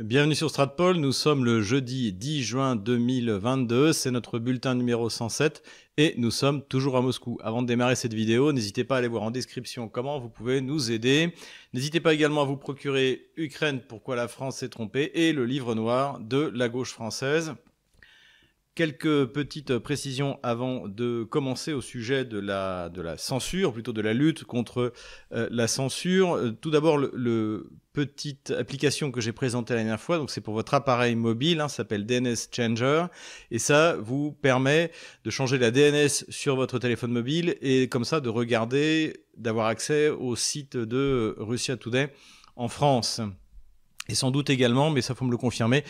Bienvenue sur Stratpol, nous sommes le jeudi 10 juin 2022, c'est notre bulletin numéro 107 et nous sommes toujours à Moscou. Avant de démarrer cette vidéo, n'hésitez pas à aller voir en description comment vous pouvez nous aider. N'hésitez pas également à vous procurer Ukraine, pourquoi la France s'est trompée et le livre noir de la gauche française. Quelques petites précisions avant de commencer au sujet de la, censure, plutôt de la lutte contre euh, la censure. Euh, tout d'abord, le, petite application que j'ai présentée la dernière fois, donc c'est pour votre appareil mobile, hein, s'appelle DNS Changer, et ça vous permet de changer la DNS sur votre téléphone mobile et comme ça de regarder, d'avoir accès au site de Russia Today en France et sans doute également, mais ça faut me le confirmer,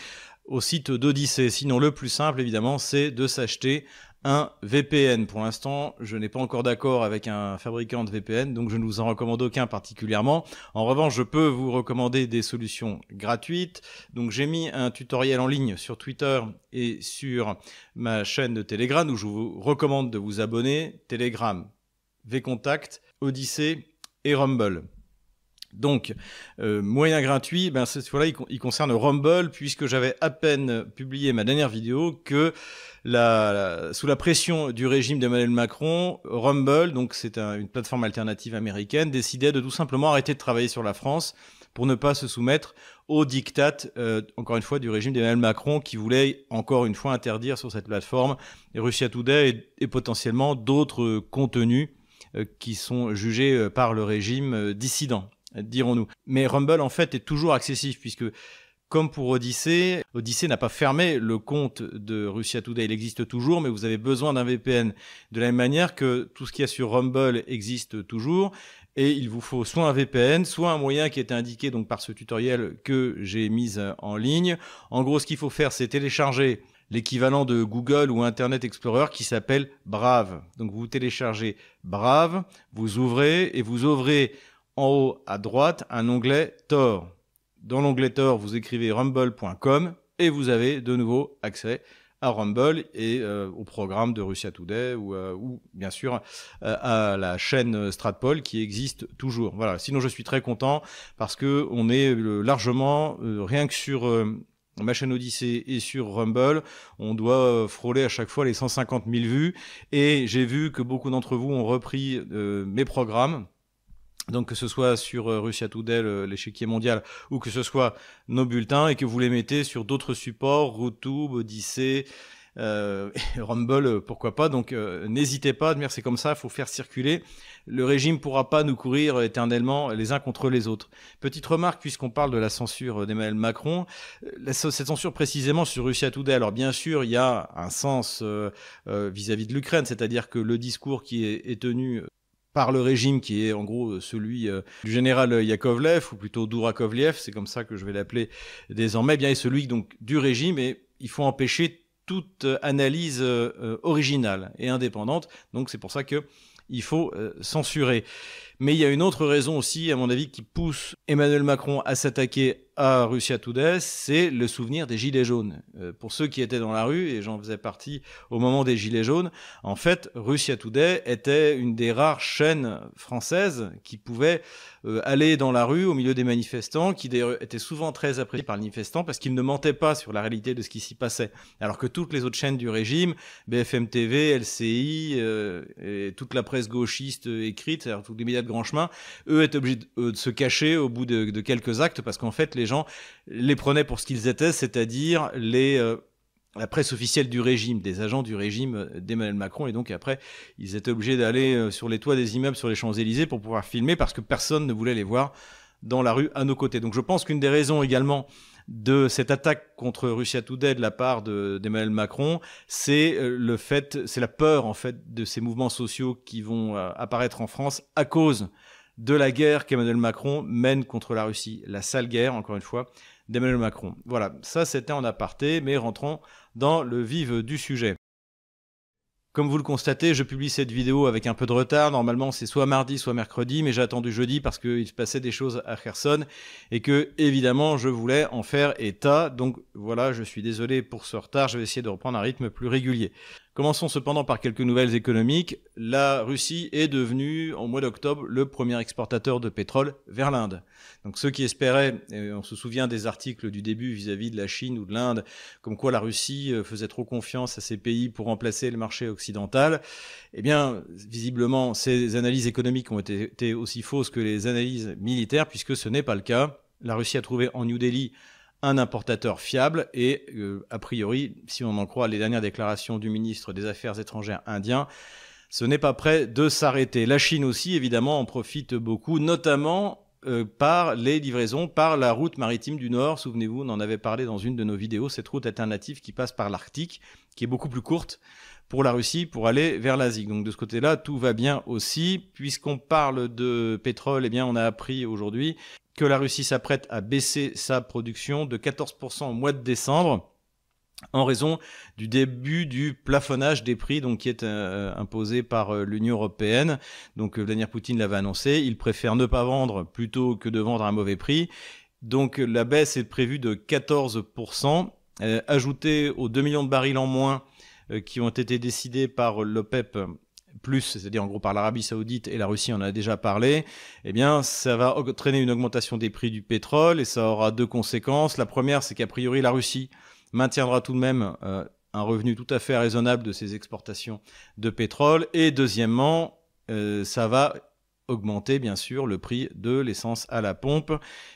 au site d'Odyssée. Sinon, le plus simple, évidemment, c'est de s'acheter un VPN. Pour l'instant, je n'ai pas encore d'accord avec un fabricant de VPN, donc je ne vous en recommande aucun particulièrement. En revanche, je peux vous recommander des solutions gratuites. Donc j'ai mis un tutoriel en ligne sur Twitter et sur ma chaîne de Telegram où je vous recommande de vous abonner. Telegram, VContact, Odyssée et Rumble. Donc, euh, moyen gratuit, ben, cette fois-là, il, concerne Rumble, puisque j'avais à peine publié ma dernière vidéo que sous la pression du régime d'Emmanuel Macron, Rumble, donc c'est une plateforme alternative américaine, décidait de tout simplement arrêter de travailler sur la France pour ne pas se soumettre au diktat, euh, encore une fois, du régime d'Emmanuel Macron qui voulait encore une fois interdire sur cette plateforme Russia Today et, et potentiellement d'autres contenus euh, qui sont jugés par le régime dissident dirons-nous. Mais Rumble, en fait, est toujours accessif, puisque comme pour Odyssey, Odyssey n'a pas fermé le compte de Russia Today. Il existe toujours, mais vous avez besoin d'un VPN. De la même manière que tout ce qu'il y a sur Rumble existe toujours. Et il vous faut soit un VPN, soit un moyen qui est indiqué donc par ce tutoriel que j'ai mis en ligne. En gros, ce qu'il faut faire, c'est télécharger l'équivalent de Google ou Internet Explorer qui s'appelle Brave. Donc vous téléchargez Brave, vous ouvrez et vous ouvrez en haut à droite un onglet Tor. Dans l'onglet Tor, vous écrivez rumble.com et vous avez de nouveau accès à Rumble et euh, au programme de Russia Today ou, euh, bien sûr euh, à la chaîne Stratpol qui existe toujours. Voilà. Sinon, je suis très content parce que on est largement rien que sur ma chaîne Odyssée et sur Rumble, on doit frôler à chaque fois les 150 000 vues. Et j'ai vu que beaucoup d'entre vous ont repris mes programmes donc que ce soit sur euh, Russia Today, l'échiquier mondial, ou que ce soit nos bulletins, et que vous les mettez sur d'autres supports, Routube, Odyssey, euh, Rumble, pourquoi pas. Donc euh, n'hésitez pas, à c'est comme ça, il faut faire circuler. Le régime pourra pas nous courir éternellement les uns contre les autres. Petite remarque, puisqu'on parle de la censure d'Emmanuel Macron, cette censure précisément sur Russia Today, alors bien sûr, il y a un sens vis-à-vis de l'Ukraine, c'est-à-dire que le discours qui est tenu par le régime qui est en gros celui euh, du général Yakovlev, ou plutôt Dourakovlev, c'est comme ça que je vais l'appeler désormais, eh bien est celui donc du régime et il faut empêcher toute euh, analyse euh, originale et indépendante. Donc c'est pour ça que il faut censurer. Mais il y a une autre raison aussi, à mon avis, qui pousse Emmanuel Macron à s'attaquer à Russia Today, c'est le souvenir des Gilets jaunes. Euh, pour ceux qui étaient dans la rue, et j'en faisais partie au moment des Gilets jaunes, en fait, Russia Today était une des rares chaînes françaises qui pouvait euh, aller dans la rue au milieu des manifestants, qui étaient souvent très appréciés par les manifestants parce qu'ils ne mentaient pas sur la réalité de ce qui s'y passait. Alors que toutes les autres chaînes du régime, BFM TV, LCI, euh, et toute la presse gauchiste écrite, cest tous les médias de grand chemin, eux étaient obligés de, se cacher au bout de, de quelques actes parce qu'en fait, les les gens les prenaient pour ce qu'ils étaient, c'est-à-dire les euh, la presse officielle du régime, des agents du régime euh, d'Emmanuel Macron. Et donc après, ils étaient obligés d'aller euh, sur les toits des immeubles, sur les Champs-Élysées pour pouvoir filmer parce que personne ne voulait les voir dans la rue à nos côtés. Donc je pense qu'une des raisons également de cette attaque contre Russia Today de la part d'Emmanuel Macron, c'est le fait, c'est la peur en fait de ces mouvements sociaux qui vont apparaître en France à cause de la guerre qu'Emmanuel Macron mène contre la Russie, la sale guerre, encore une fois, d'Emmanuel Macron. Voilà, ça c'était en aparté, mais rentrons dans le vif du sujet. Comme vous le constatez, je publie cette vidéo avec un peu de retard. Normalement, c'est soit mardi, soit mercredi, mais j'ai attendu jeudi parce qu'il se passait des choses à Kherson et que, évidemment, je voulais en faire état. Donc voilà, je suis désolé pour ce retard. Je vais essayer de reprendre un rythme plus régulier. Commençons cependant par quelques nouvelles économiques. La Russie est devenue, en mois d'octobre, le premier exportateur de pétrole vers l'Inde. Donc ceux qui espéraient, et on se souvient des articles du début vis-à-vis de la Chine ou de l'Inde, comme quoi la Russie euh, faisait trop confiance à ces pays pour remplacer le marché occidental, eh bien, visiblement, ces analyses économiques ont été aussi fausses que les analyses militaires, puisque ce n'est pas le cas. La Russie a trouvé en New Delhi un importateur fiable et, euh, a priori, si on en croit les dernières déclarations du ministre des Affaires étrangères indien, ce n'est pas prêt de s'arrêter. La Chine aussi, évidemment, en profite beaucoup, notamment euh, par les livraisons, par la route maritime du Nord. Souvenez-vous, on en avait parlé dans une de nos vidéos, cette route alternative qui passe par l'Arctique, qui est beaucoup plus courte pour la Russie pour aller vers l'Asie. Donc de ce côté-là, tout va bien aussi. Puisqu'on parle de pétrole, eh bien on a appris aujourd'hui que la Russie s'apprête à baisser sa production de 14% au mois de décembre en raison du début du plafonnage des prix donc qui est euh, imposé par euh, l'Union européenne. Donc euh, Vladimir Poutine l'avait annoncé, il préfère ne pas vendre plutôt que de vendre à un mauvais prix. Donc la baisse est prévue de 14 ajoutée aux 2 millions de barils en moins euh, qui ont été décidées par l'OPEP c'est-à-dire en gros par l'Arabie Saoudite et la Russie, en a déjà parlé, eh bien, ça va entraîner une augmentation des prix du pétrole et ça aura deux conséquences. La première, c'est qu'a priori, la Russie maintiendra tout de même euh, un revenu tout à fait raisonnable de ses exportations de pétrole. Et deuxièmement, euh, ça va augmenter bien sûr le prix de l'essence à la pompe.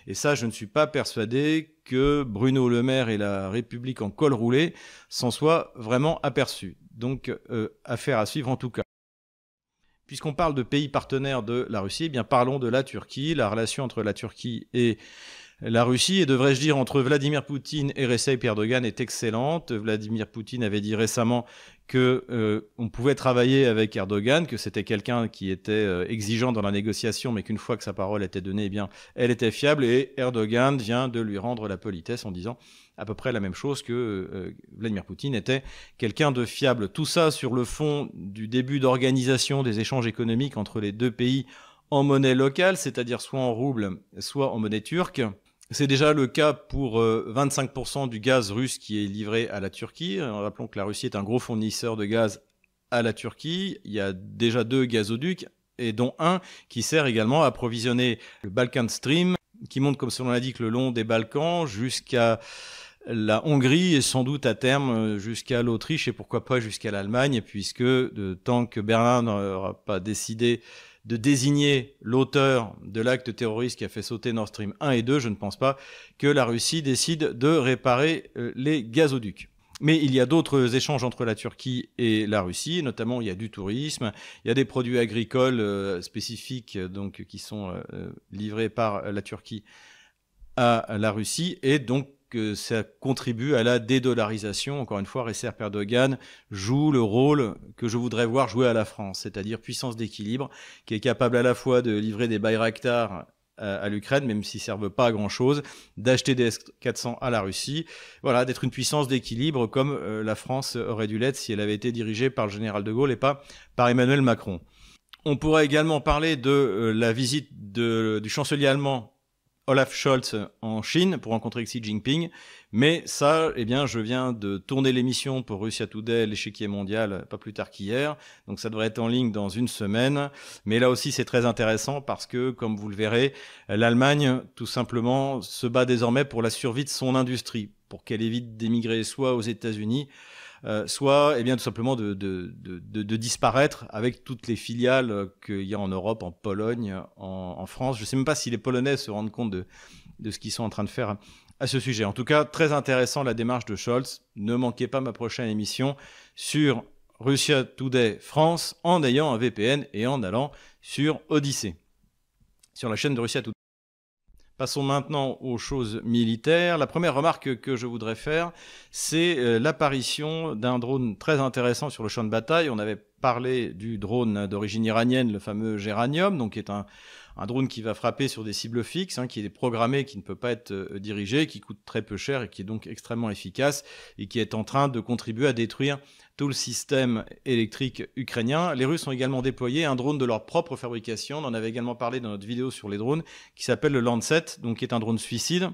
Et ça, je ne suis pas persuadé que Bruno Le Maire et la République en col roulé s'en soient vraiment aperçus. Donc, euh, affaire à suivre en tout cas. Puisqu'on parle de pays partenaires de la Russie, eh bien parlons de la Turquie. La relation entre la Turquie et la Russie, et devrais-je dire entre Vladimir Poutine et Recep Erdogan, est excellente. Vladimir Poutine avait dit récemment que euh, on pouvait travailler avec Erdogan, que c'était quelqu'un qui était euh, exigeant dans la négociation, mais qu'une fois que sa parole était donnée, eh bien, elle était fiable. Et Erdogan vient de lui rendre la politesse en disant à peu près la même chose que euh, Vladimir Poutine était quelqu'un de fiable. Tout ça sur le fond du début d'organisation des échanges économiques entre les deux pays en monnaie locale, c'est-à-dire soit en rouble, soit en monnaie turque. C'est déjà le cas pour 25% euh, du gaz russe qui est livré à la Turquie. Rappelons que la Russie est un gros fournisseur de gaz à la Turquie. Il y a déjà deux gazoducs, et dont un qui sert également à approvisionner le Balkan Stream, qui monte, comme on l'a dit, le long des Balkans jusqu'à la Hongrie et sans doute à terme euh, jusqu'à l'Autriche et pourquoi pas jusqu'à l'Allemagne, puisque tant que Berlin n'aura pas décidé de désigner l'auteur de l'acte terroriste qui a fait sauter Nord Stream 1 et 2, je ne pense pas que la Russie décide de réparer euh, les gazoducs. Mais il y a d'autres échanges entre la Turquie et la Russie, notamment il y a du tourisme, il y a des produits agricoles euh, spécifiques euh, donc, qui sont livrés par la Turquie à la Russie, et donc que ça contribue à la dédollarisation. Encore une fois, Recep perdogan joue le rôle que je voudrais voir jouer à la France, c'est-à-dire puissance d'équilibre, qui est capable à la fois de livrer des Bayraktars à l'Ukraine, même s'ils ne servent pas à grand-chose, d'acheter des S-400 à la Russie, voilà, d'être une puissance d'équilibre comme euh, la France aurait dû l'être si elle avait été dirigée par le général de Gaulle et pas par Emmanuel Macron. On pourrait également parler de euh, la visite du chancelier allemand Olaf Scholz en Chine pour rencontrer Xi Jinping. Mais ça, eh bien, je viens de tourner l'émission pour Russia Today, l'échiquier mondial, pas plus tard qu'hier. Donc ça devrait être en ligne dans une semaine. Mais là aussi, c'est très intéressant parce que, comme vous le verrez, l'Allemagne, tout simplement, se bat désormais pour la survie de son industrie, pour qu'elle évite d'émigrer soit aux États-Unis, euh, soit eh bien, tout simplement de, disparaître avec toutes les filiales euh, qu'il y a en Europe, en Pologne, en, France. Je ne sais même pas si les Polonais se rendent compte de, ce qu'ils sont en train de faire à ce sujet. En tout cas, très intéressant la démarche de Scholz. Ne manquez pas ma prochaine émission sur Russia Today France en ayant un VPN et en allant sur Odyssée, sur la chaîne de Russia Today. Passons maintenant aux choses militaires. La première remarque que je voudrais faire, c'est euh, l'apparition d'un drone très intéressant sur le champ de bataille. On avait parlé du drone d'origine iranienne, le fameux Géranium, donc qui est un un drone qui va frapper sur des cibles fixes, hein, qui est programmé, qui ne peut pas être euh, dirigé, qui coûte très peu cher et qui est donc extrêmement efficace et qui est en train de contribuer à détruire tout le système électrique ukrainien. Les Russes ont également déployé un drone de leur propre fabrication. On en avait également parlé dans notre vidéo sur les drones, qui s'appelle le Lancet, donc qui est un drone suicide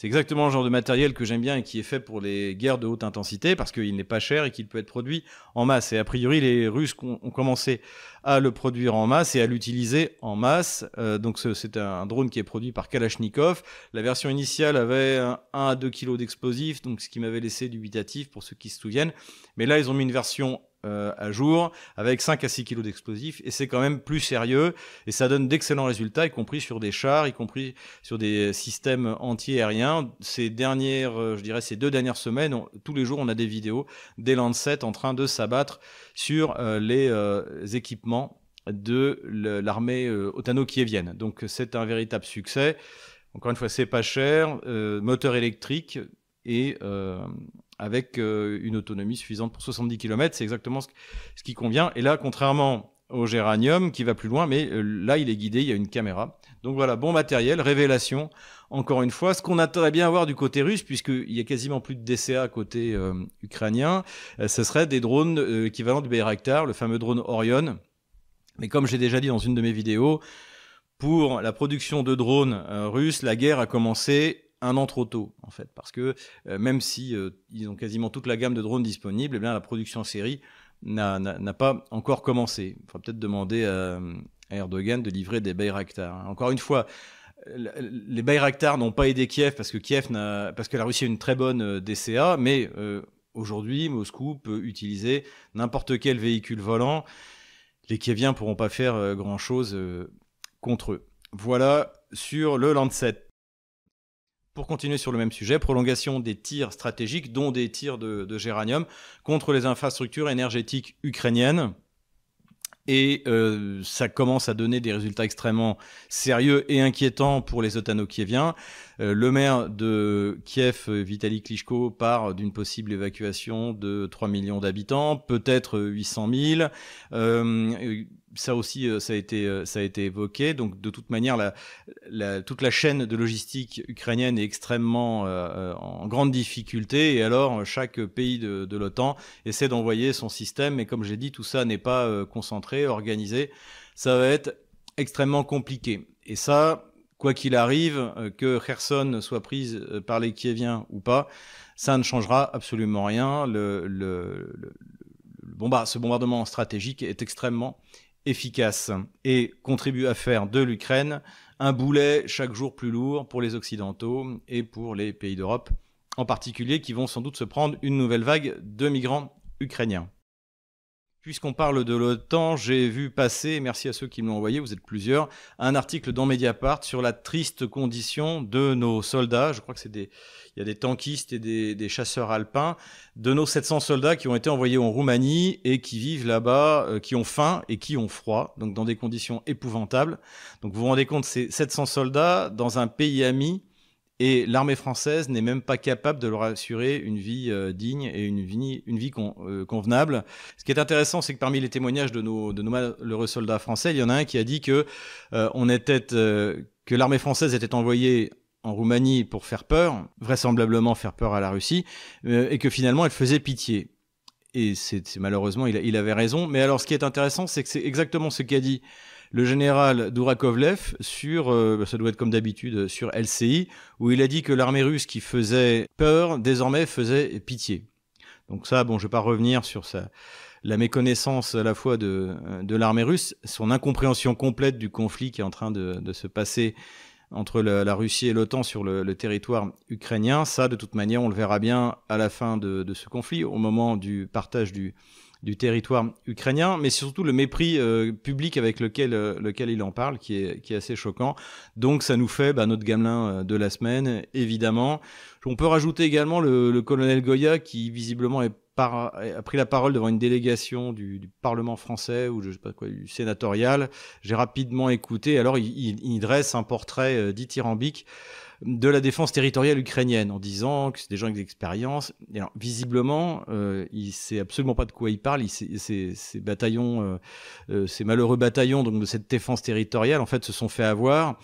c'est exactement le genre de matériel que j'aime bien et qui est fait pour les guerres de haute intensité parce qu'il n'est pas cher et qu'il peut être produit en masse. Et a priori, les Russes ont, commencé à le produire en masse et à l'utiliser en masse. Euh, donc c'est un drone qui est produit par Kalachnikov. La version initiale avait 1 à 2 kg d'explosifs, donc ce qui m'avait laissé dubitatif pour ceux qui se souviennent. Mais là, ils ont mis une version euh, à jour avec 5 à 6 kilos d'explosifs et c'est quand même plus sérieux et ça donne d'excellents résultats y compris sur des chars y compris sur des systèmes anti-aériens ces dernières euh, je dirais ces deux dernières semaines tous les jours on a des vidéos des Lancet en train de s'abattre sur euh, les équipements de l'armée otano viennent donc c'est un véritable succès encore une fois c'est pas cher moteur électrique et avec euh, une autonomie suffisante pour 70 km. C'est exactement ce, qui convient. Et là, contrairement au géranium qui va plus loin, mais euh, là, il est guidé, il y a une caméra. Donc voilà, bon matériel, révélation. Encore une fois, ce qu'on attendrait bien avoir du côté russe, puisqu'il n'y a quasiment plus de DCA côté euh, ukrainien, ce serait des drones équivalents du Bayraktar, le fameux drone Orion. Mais comme j'ai déjà dit dans une de mes vidéos, pour la production de drones russes, la guerre a commencé un an trop tôt fait, parce que euh, même si euh, ils ont quasiment toute la gamme de drones disponibles, eh bien, la production en série n'a pas encore commencé. Il faudra peut-être demander à, Erdogan de livrer des Bayraktar. Hein. Encore une fois, les Bayraktar n'ont pas aidé Kiev parce que Kiev n'a, parce que la Russie a une très bonne euh, DCA, mais aujourd'hui Moscou peut utiliser n'importe quel véhicule volant. Les Kieviens ne pourront pas faire grand chose contre eux. Voilà sur le Lancet pour continuer sur le même sujet, prolongation des tirs stratégiques, dont des tirs de, géranium, contre les infrastructures énergétiques ukrainiennes. Et euh, ça commence à donner des résultats extrêmement sérieux et inquiétants pour les otano-kieviens. Euh, le maire de Kiev, Vitaly Klitschko, part d'une possible évacuation de 3 millions d'habitants, peut-être 800 000 ça aussi, euh, ça a été, euh, ça a été évoqué. Donc, de toute manière, toute la chaîne de logistique ukrainienne est extrêmement euh, en grande difficulté. Et alors, chaque pays de, l'OTAN essaie d'envoyer son système. Mais comme j'ai dit, tout ça n'est pas concentré, organisé. Ça va être extrêmement compliqué. Et ça, quoi qu'il arrive, que Kherson soit prise par les Kieviens ou pas, ça ne changera absolument rien. Le, ce bombardement stratégique est extrêmement efficace et contribue à faire de l'Ukraine un boulet chaque jour plus lourd pour les Occidentaux et pour les pays d'Europe en particulier qui vont sans doute se prendre une nouvelle vague de migrants ukrainiens. Puisqu'on parle de l'OTAN, j'ai vu passer, merci à ceux qui m'ont envoyé, vous êtes plusieurs, un article dans Mediapart sur la triste condition de nos soldats. Je crois que c'est des, il y a des tankistes et des, chasseurs alpins, de nos 700 soldats qui ont été envoyés en Roumanie et qui vivent là-bas, euh, qui ont faim et qui ont froid, donc dans des conditions épouvantables. Donc vous vous rendez compte, ces 700 soldats dans un pays ami et l'armée française n'est même pas capable de leur assurer une vie euh, digne et une vie, euh, convenable. Ce qui est intéressant, c'est que parmi les témoignages de nos, malheureux soldats français, il y en a un qui a dit euh, que l'armée française était envoyée en Roumanie pour faire peur, vraisemblablement faire peur à la Russie, et que finalement elle faisait pitié. Et c'est malheureusement, il, il, avait raison. Mais alors, ce qui est intéressant, c'est que c'est exactement ce qu'a dit le général Dourakovlev sur, euh, bah, ça doit être comme d'habitude, euh, sur LCI, où il a dit que l'armée russe qui faisait peur, désormais faisait pitié. Donc ça, bon, je ne vais pas revenir sur ça la méconnaissance à la fois euh, de, l'armée russe, son incompréhension complète du conflit qui est en train de, se passer entre la, Russie et l'OTAN sur le, territoire ukrainien. Ça, de toute manière, on le verra bien à la fin de ce conflit, au moment du partage du, du territoire ukrainien, mais surtout le mépris euh, public avec lequel, euh, lequel il en parle, qui est, qui est assez choquant. Donc ça nous fait bah, notre gamelin euh, de la semaine, évidemment. On peut rajouter également le, colonel Goya, qui visiblement a pris la parole devant une délégation du, Parlement français ou je sais pas quoi, du sénatorial. J'ai rapidement écouté. Alors il, il dresse un portrait dithyrambique de la défense territoriale ukrainienne en disant que c'est des gens avec des expériences. Et alors, visiblement, il euh, il sait absolument pas de quoi il parle. ces, bataillons, euh, euh, ces malheureux bataillons donc de cette défense territoriale, en fait, se sont fait avoir.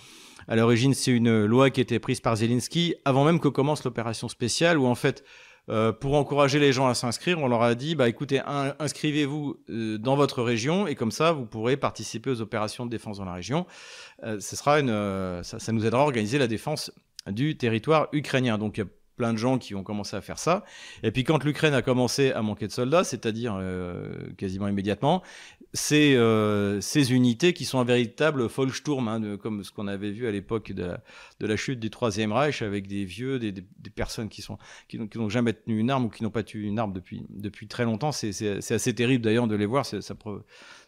À l'origine, c'est une loi qui était prise par Zelensky avant même que commence l'opération spéciale, où en fait, euh, pour encourager les gens à s'inscrire, on leur a dit bah écoutez, inscrivez-vous euh, dans votre région et comme ça vous pourrez participer aux opérations de défense dans la région. Euh, ce sera une, ça, nous aidera à organiser la défense du territoire ukrainien. Donc il y a plein de gens qui ont commencé à faire ça. Et puis quand l'Ukraine a commencé à manquer de soldats, c'est-à-dire quasiment immédiatement, ces, euh, ces, unités qui sont un véritable Volksturm, hein, comme ce qu'on avait vu à l'époque de, la, chute du Troisième Reich, avec des vieux, des, des, personnes qui n'ont qui, n'ont jamais tenu une arme ou qui n'ont pas tué une arme depuis, depuis très longtemps. C'est assez terrible d'ailleurs de les voir, ça, ça,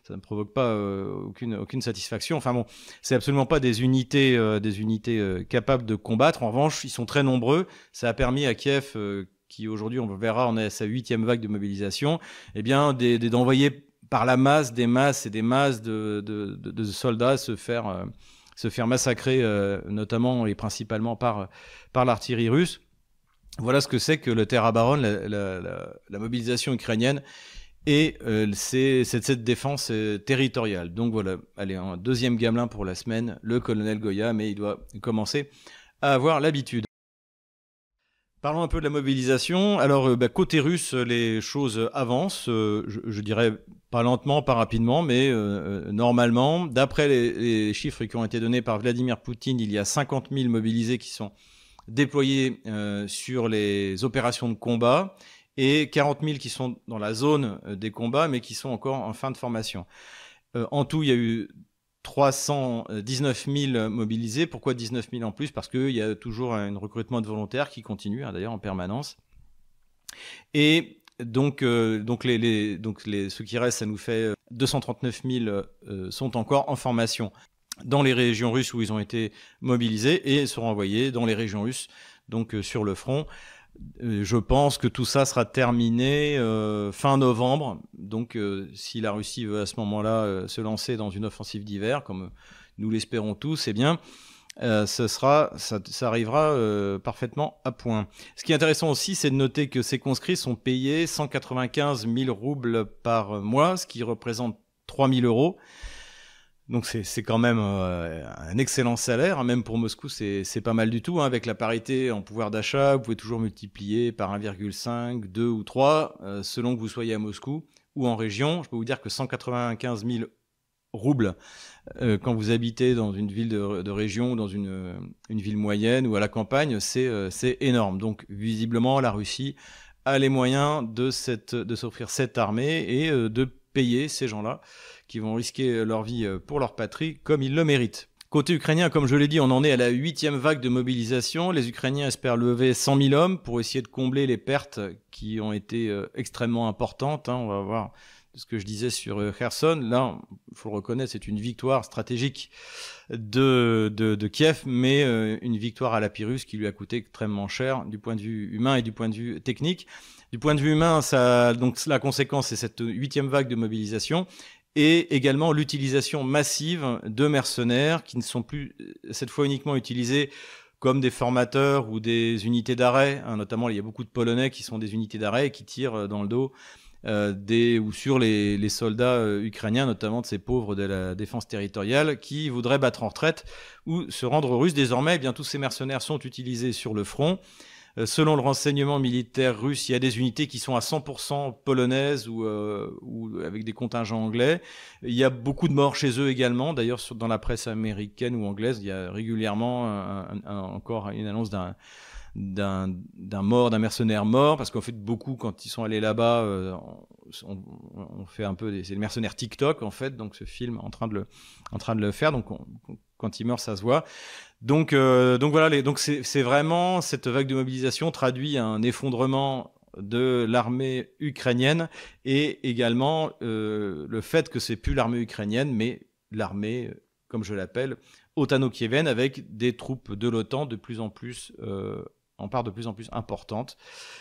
ça ne provoque pas euh, aucune, aucune satisfaction. Enfin bon, c'est absolument pas des unités, euh, des unités capables de combattre. En revanche, ils sont très nombreux. Ça a permis à Kiev qui aujourd'hui, on verra, on est à sa huitième vague de mobilisation, et eh bien, d'envoyer par la masse des masses et des masses de, soldats se faire, euh, se faire massacrer, euh, notamment et principalement par, par l'artillerie russe. Voilà ce que c'est que le Terra Baron, la, mobilisation ukrainienne et euh, c'est cette, défense territoriale. Donc voilà, allez, un deuxième gamelin pour la semaine, le colonel Goya, mais il doit commencer à avoir l'habitude. Parlons un peu de la mobilisation. Alors, euh, bah, côté russe, euh, les choses avancent, euh, je, dirais pas lentement, pas rapidement, mais normalement, d'après les, chiffres qui ont été donnés par Vladimir Poutine, il y a 50 000 mobilisés qui sont déployés sur les opérations de combat et 40 000 qui sont dans la zone des combats, mais qui sont encore en fin de formation. en tout, il y a eu 319 000 mobilisés. Pourquoi 19 000 en plus Parce qu'il y a toujours un recrutement de volontaires qui continue, hein, d'ailleurs, en permanence. Et donc, euh, donc, les, donc les, ceux qui restent, ça nous fait 239 euh, 000 euh, sont encore en formation dans les régions russes où ils ont été mobilisés et seront envoyés dans les régions russes, donc sur le front. Euh, je pense que tout ça sera terminé euh, fin novembre. Donc, euh, si la Russie veut à ce moment-là se lancer dans une offensive d'hiver, comme nous l'espérons tous, eh bien, ça, ça arrivera parfaitement à point. Ce qui est intéressant aussi, c'est de noter que ces conscrits sont payés 195 000 roubles par mois, ce qui représente 3 000 euros. Donc c'est quand même euh, un excellent salaire, hein. même pour Moscou c'est pas mal du tout. Hein. Avec la parité en pouvoir d'achat, vous pouvez toujours multiplier par 1,5, 2 ou 3, euh, selon que vous soyez à Moscou ou en région. Je peux vous dire que 195 000 roubles, euh, quand vous habitez dans une ville de, région ou dans une, ville moyenne ou à la campagne, c'est énorme. Donc visiblement la Russie a les moyens de s'offrir cette, cette armée et de payer ces gens-là qui vont risquer leur vie euh, pour leur patrie comme ils le méritent. Côté ukrainien, comme je l'ai dit, on en est à la huitième vague de mobilisation. Les Ukrainiens espèrent lever 100 000 hommes pour essayer de combler les pertes qui ont été euh, extrêmement importantes. Hein. On va voir ce que je disais sur euh, Kherson. Là, il faut le reconnaître, c'est une victoire stratégique de, de, Kiev, mais une victoire à la Pyrrhus qui lui a coûté extrêmement cher du point de vue humain et du point de vue technique. Du point de vue humain, donc la conséquence, c'est cette huitième vague de mobilisation et également l'utilisation massive de mercenaires qui ne sont plus euh, cette fois uniquement utilisés comme des formateurs ou des unités d'arrêt. Hein. notamment, il y a beaucoup de Polonais qui sont des unités d'arrêt et qui tirent euh, dans le dos euh, ou sur les, soldats ukrainiens, notamment de ces pauvres de la défense territoriale, qui voudraient battre en retraite ou se rendre russes. Désormais, eh bien, tous ces mercenaires sont utilisés sur le front. Euh, selon le renseignement militaire russe, il y a des unités qui sont à 100% polonaises ou, euh, ou, avec des contingents anglais. Il y a beaucoup de morts chez eux également. D'ailleurs, dans la presse américaine ou anglaise, il y a régulièrement encore une annonce d'un d'un mort, d'un mercenaire mort, parce qu'en fait, beaucoup, quand ils sont allés là-bas, euh, on, fait un peu c'est le mercenaire TikTok, en fait, donc ce film en train de le, en train de le faire, donc quand il meurt, ça se voit. Donc, euh, donc voilà, donc c'est vraiment cette vague de mobilisation traduit un effondrement de l'armée ukrainienne et également euh, le fait que c'est plus l'armée ukrainienne, mais l'armée, comme je l'appelle, otano avec des troupes de l'OTAN de plus en plus euh, en part de plus en plus importante.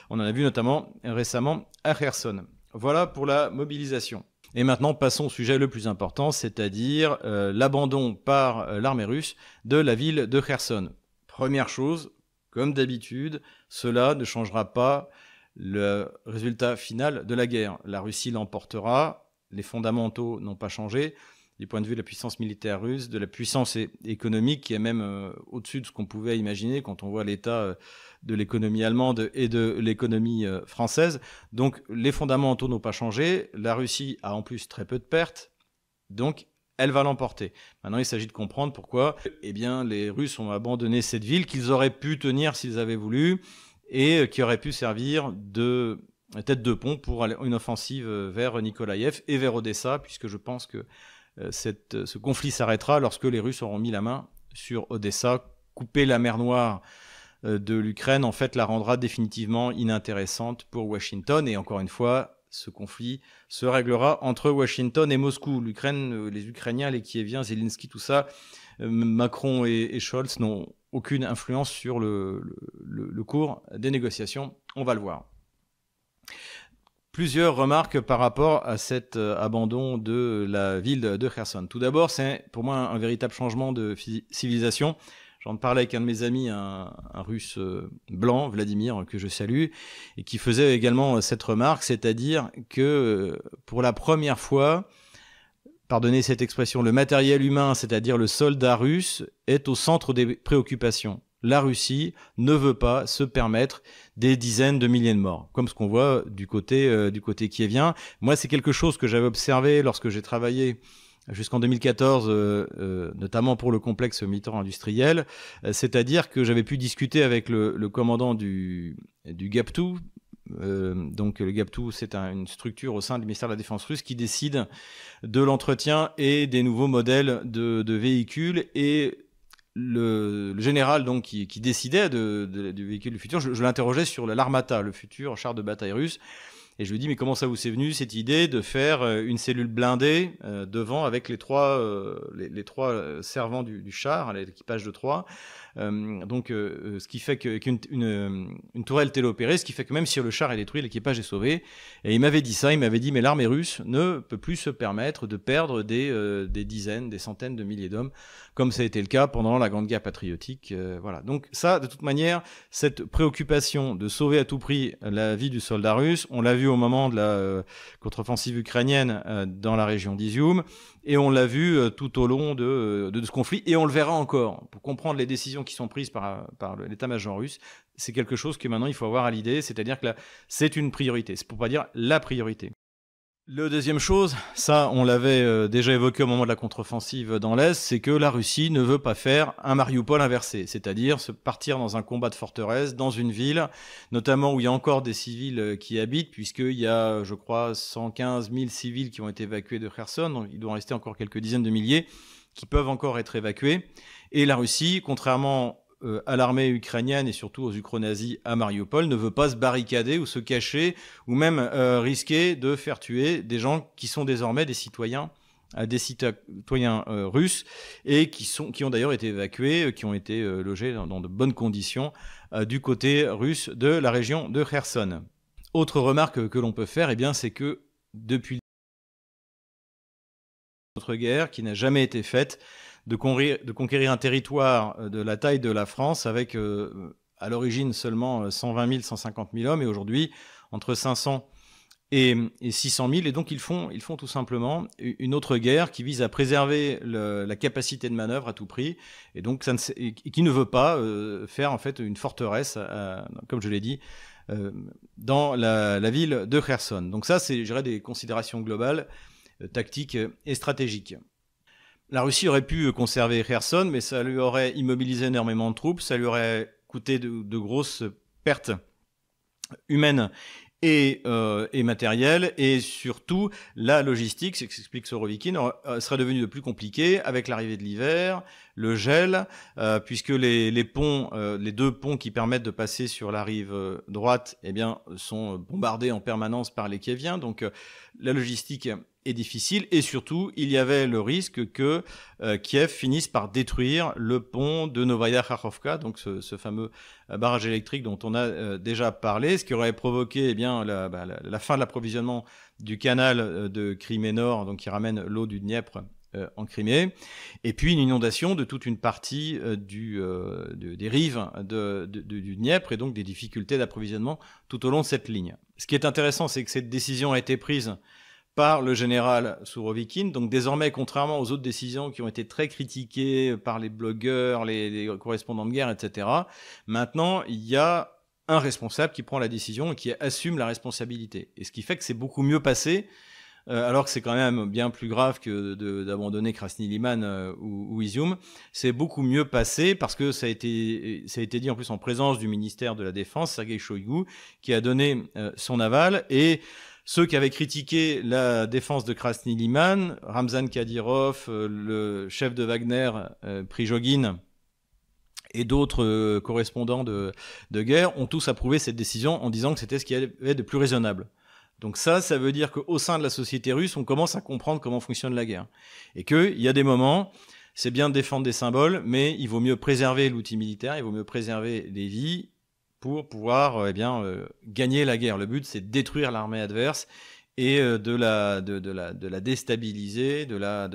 On en a vu notamment récemment à Kherson. Voilà pour la mobilisation. Et maintenant, passons au sujet le plus important, c'est-à-dire euh, l'abandon par euh, l'armée russe de la ville de Kherson. Première chose, comme d'habitude, cela ne changera pas le résultat final de la guerre. La Russie l'emportera, les fondamentaux n'ont pas changé, du point de vue de la puissance militaire russe, de la puissance économique qui est même euh, au-dessus de ce qu'on pouvait imaginer quand on voit l'état euh, de l'économie allemande et de l'économie euh, française. Donc les fondamentaux n'ont pas changé. La Russie a en plus très peu de pertes. Donc elle va l'emporter. Maintenant, il s'agit de comprendre pourquoi eh bien, les Russes ont abandonné cette ville qu'ils auraient pu tenir s'ils avaient voulu et qui aurait pu servir de tête de pont pour une offensive vers Nikolaïev et vers Odessa, puisque je pense que euh, euh, ce conflit s'arrêtera lorsque les Russes auront mis la main sur Odessa. Couper la mer Noire euh, de l'Ukraine, en fait, la rendra définitivement inintéressante pour Washington. Et encore une fois, ce conflit se réglera entre Washington et Moscou. L'Ukraine, les Ukrainiens, les Kieviens, Zelensky, tout ça, Macron et, Scholz n'ont aucune influence sur le cours des négociations. On va le voir plusieurs remarques par rapport à cet euh, abandon de la ville de Kherson. Tout d'abord, c'est pour moi un, véritable changement de civilisation. J'en parlais avec un de mes amis, un, russe euh, blanc, Vladimir, que je salue, et qui faisait également euh, cette remarque, c'est-à-dire que pour la première fois, pardonnez cette expression, le matériel humain, c'est-à-dire le soldat russe, est au centre des préoccupations la Russie ne veut pas se permettre des dizaines de milliers de morts, comme ce qu'on voit du côté, euh, du côté vient. Moi, c'est quelque chose que j'avais observé lorsque j'ai travaillé jusqu'en 2014, euh, euh, notamment pour le complexe militant industriel, c'est-à-dire que j'avais pu discuter avec le, commandant du, du donc le GAPTOU, c'est une structure au sein du ministère de la Défense russe qui décide de l'entretien et des nouveaux modèles de, de véhicules et le, général donc qui, décidait de, du véhicule du futur, je, l'interrogeais sur l'Armata, le futur char de bataille russe. Et je lui dis, mais comment ça vous est venu cette idée de faire euh, une cellule blindée euh, devant avec les trois, euh, les, trois servants du, du char, l'équipage de trois, euh, donc, euh, euh, ce qui fait qu'une une, une tourelle téléopérée, ce qui fait que même si le char est détruit, l'équipage est sauvé. Et il m'avait dit ça, il m'avait dit, mais l'armée russe ne peut plus se permettre de perdre des, des dizaines, des centaines de milliers d'hommes, comme ça a été le cas pendant la Grande Guerre patriotique. voilà. Donc ça, de toute manière, cette préoccupation de sauver à tout prix la vie du soldat russe, on l'a vu au moment de la contre-offensive ukrainienne dans la région d'Izium. Et on l'a vu euh, tout au long euh, de, ce conflit, et on le verra encore. Pour comprendre les décisions qui sont prises par, par l'état-major russe, c'est quelque chose que maintenant il faut avoir à l'idée, c'est-à-dire que c'est une priorité. C'est pour pas dire la priorité. Le deuxième chose, ça on l'avait euh, déjà évoqué au moment de la contre-offensive dans l'Est, c'est que la Russie ne veut pas faire un Mariupol inversé, c'est-à-dire partir dans un combat de forteresse, dans une ville, notamment où il y a encore des civils euh, qui habitent, puisqu'il y a, je crois, 115 000 civils qui ont été évacués de Kherson, donc il doit en rester encore quelques dizaines de milliers qui peuvent encore être évacués. Et la Russie, contrairement euh, à l'armée ukrainienne et surtout aux Ukro-nazis à Mariupol ne veut pas se barricader ou se cacher ou même euh, risquer de faire tuer des gens qui sont désormais des citoyens euh, des citoyens russes et qui, sont, qui ont d'ailleurs été évacués, qui ont été logés dans, de bonnes conditions du côté russe de la région de Kherson. Autre remarque que l'on peut faire, et eh bien, c'est que depuis notre guerre, qui n'a jamais été faite, de, conquérir, un territoire euh, de la taille de la France avec euh, à l'origine seulement 120 000, 150 000 hommes et aujourd'hui entre 500 et, 600 000. Et donc ils font, ils font tout simplement une autre guerre qui vise à préserver la capacité de manœuvre à tout prix et donc qui ne veut pas euh, faire en fait une forteresse, comme je l'ai dit, dans la, ville de Kherson. Donc ça, c'est, des considérations globales, tactiques et stratégiques. La Russie aurait pu conserver Kherson, mais ça lui aurait immobilisé énormément de troupes, ça lui aurait coûté de, grosses pertes humaines euh, et, matérielles, et, surtout la logistique, c'est ce qu'explique Sorovikin, euh, serait devenue de plus compliquée avec l'arrivée de l'hiver, le gel, euh, puisque les, ponts, euh, les deux ponts qui permettent de passer sur la rive euh, droite, eh bien, sont bombardés en permanence par les Kieviens. Donc, la logistique est difficile et surtout, il y avait le risque que Kiev finisse par détruire le pont de Novaya Kharkovka, donc ce, fameux barrage électrique dont on a déjà parlé, ce qui aurait provoqué eh bien, la, bah, fin de l'approvisionnement du canal de Crimée Nord, donc qui ramène l'eau du Dniepr euh, en Crimée, et puis une inondation de toute une partie euh, euh, des rives du Dniepr, et donc des difficultés d'approvisionnement tout au long de cette ligne. Ce qui est intéressant, c'est que cette décision a été prise par le général Sourovikin Donc désormais, contrairement aux autres décisions qui ont été très critiquées par les blogueurs, les correspondants de guerre, etc., maintenant, il y a un responsable qui prend la décision et qui assume la responsabilité. Et ce qui fait que c'est beaucoup mieux passé euh, alors que c'est quand même bien plus grave que d'abandonner Krasny Liman euh, ou, Izium. C'est beaucoup mieux passé parce que ça a, été, dit en plus en présence du ministère de la Défense, Sergei Shoigu, qui a donné euh, son aval et ceux qui avaient critiqué la défense de Krasny Liman, Ramzan Kadyrov, le chef de Wagner, Prijogin, et d'autres correspondants de, guerre ont tous approuvé cette décision en disant que c'était ce qui avait de plus raisonnable. Donc ça, ça veut dire qu'au sein de la société russe, on commence à comprendre comment fonctionne la guerre. Et qu'il y a des moments, c'est bien de défendre des symboles, mais il vaut mieux préserver l'outil militaire, il vaut mieux préserver les vies pour pouvoir euh, eh euh, gagner la guerre. Le but, c'est de détruire l'armée adverse et euh, de la de, la déstabiliser de la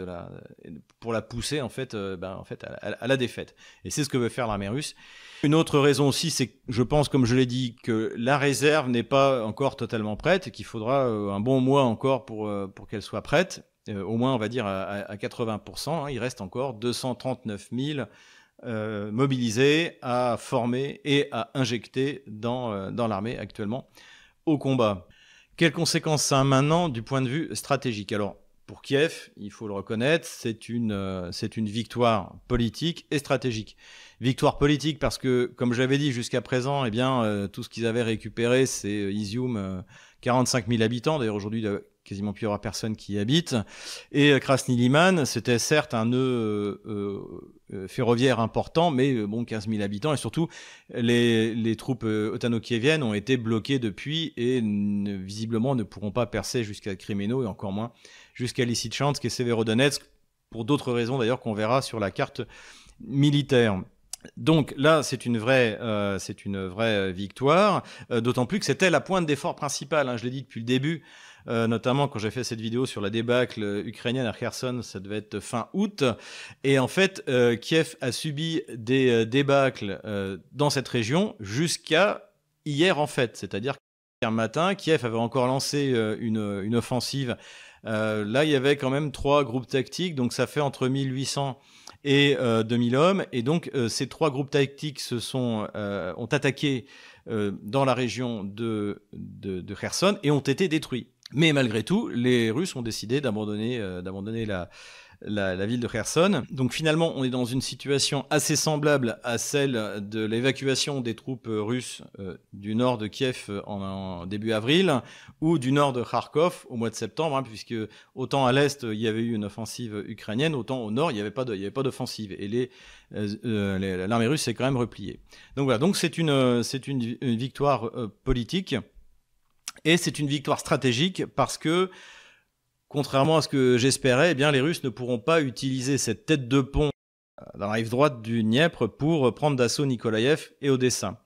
pour la pousser en fait ben, à la défaite et c'est ce que veut faire l'armée russe une autre raison aussi, c'est, que je pense, comme je l'ai dit, que la réserve n'est pas encore totalement prête et qu'il faudra euh, un bon mois encore pour, euh, pour qu'elle soit prête. Euh, au moins, on va dire à, 80%. Hein. il reste encore 239 000 mobilisés à former et à injecter dans, dans l'armée actuellement au combat. Quelles conséquences ça a maintenant du point de vue stratégique Alors, pour Kiev, il faut le reconnaître, c'est une, c'est une victoire politique et stratégique. Victoire politique parce que, comme j'avais dit jusqu'à présent, eh bien, euh, tout ce qu'ils avaient récupéré, c'est euh, Isium, 45 000 habitants. D'ailleurs, aujourd'hui, il quasiment plus y aura personne qui y habite. Et euh, Krasny Liman, c'était certes un nœud euh, ferroviaire important, mais bon, 15 000 habitants. Et surtout, les, les troupes otano-kieviennes ont été bloquées depuis et visiblement ne pourront pas percer jusqu'à Crimeno et encore moins jusqu'à Lysychansk et Severodonetsk, pour d'autres raisons d'ailleurs qu'on verra sur la carte militaire. Donc là, c'est une vraie, euh, c'est une vraie euh, victoire, euh, d'autant plus que c'était la pointe d'effort principale. Hein, je l'ai dit depuis le début, notamment quand j'ai fait cette vidéo sur la débâcle ukrainienne à Kherson, ça devait être fin août. Et en fait, Kiev a subi des débâcles dans cette région jusqu'à hier en fait, c'est-à-dire qu'hier matin, Kiev avait encore lancé une, une offensive. là, il y avait quand même trois groupes tactiques, donc ça fait entre 1800 et 2000 euh, hommes. Et donc, euh, ces trois groupes tactiques se sont, euh, ont attaqué dans la région de, de, Kherson et ont été détruits. Mais malgré tout, les Russes ont décidé d'abandonner d'abandonner la, la, ville de Kherson. Donc finalement, on est dans une situation assez semblable à celle de l'évacuation des troupes russes euh, du nord de Kiev euh, en, début avril ou du nord de Kharkov au mois de septembre, hein, puisque autant à l'est il y avait eu une offensive ukrainienne, autant au nord il n'y avait pas d'offensive. Et euh, les, l'armée russe s'est quand même repliée. Donc voilà, donc c'est une, c'est une, victoire politique et c'est une victoire stratégique parce que contrairement à ce que j'espérais, eh bien les Russes ne pourront pas utiliser cette tête de pont euh, dans la rive droite du Dniepr pour prendre d'assaut nikolaïev et Odessa.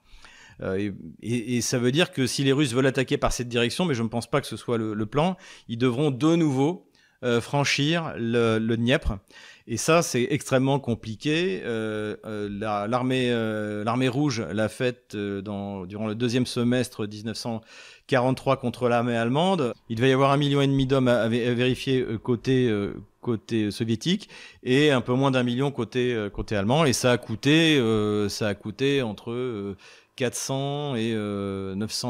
Euh, et, ça veut dire que si les Russes veulent attaquer par cette direction, mais je ne pense pas que ce soit le plan, ils devront de nouveau euh, franchir le, Dniepr. Et ça, c'est extrêmement compliqué. Euh, euh, l'armée, l'armée rouge l'a faite dans, durant le deuxième semestre 1943 contre l'armée allemande. Il devait y avoir un million et demi d'hommes à, à, vérifier côté côté soviétique et un peu moins d'un million côté côté allemand. Et ça a coûté, ça a coûté entre 400 et 900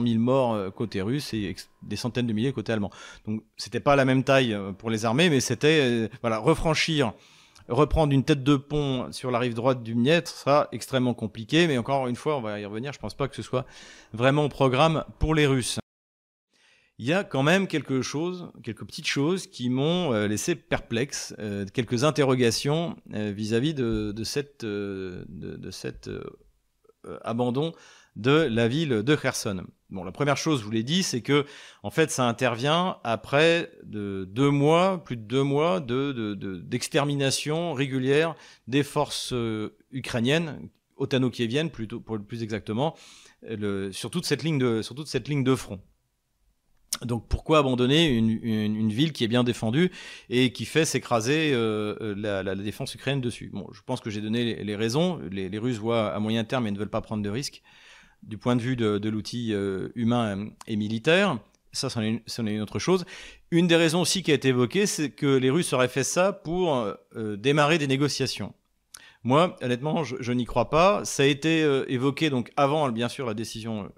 euh, 000 morts euh, côté russe et des centaines de milliers côté allemand. Donc c'était pas la même taille euh, pour les armées, mais c'était voilà refranchir, reprendre une tête de pont sur la rive droite du Nièvre, ça extrêmement compliqué. Mais encore une fois, on va y revenir. Je pense pas que ce soit vraiment au programme pour les Russes. Il y a quand même quelque chose, quelques petites choses qui m'ont laissé perplexe, quelques interrogations vis-à-vis de, cette, de cette euh, abandon de la ville de Kherson. Bon, la première chose, je vous l'ai dit, c'est que en fait, ça intervient après deux mois, plus de deux mois d'extermination régulière des forces euh, ukrainiennes, otano plutôt, pour plus exactement, euh, cette ligne de sur toute cette ligne de front. Donc pourquoi abandonner une, ville qui est bien défendue et qui fait s'écraser euh, euh, la, défense ukrainienne dessus Bon, je pense que j'ai donné les, raisons. Les, Russes voient à moyen terme et ne veulent pas prendre de risques du point de vue de, l'outil euh, humain et militaire. Ça, c'en est, une autre chose. Une des raisons aussi qui a été évoquée, c'est que les Russes auraient fait ça pour démarrer des négociations. Moi, honnêtement, je, je n'y crois pas. Ça a été évoqué donc avant, bien sûr, la décision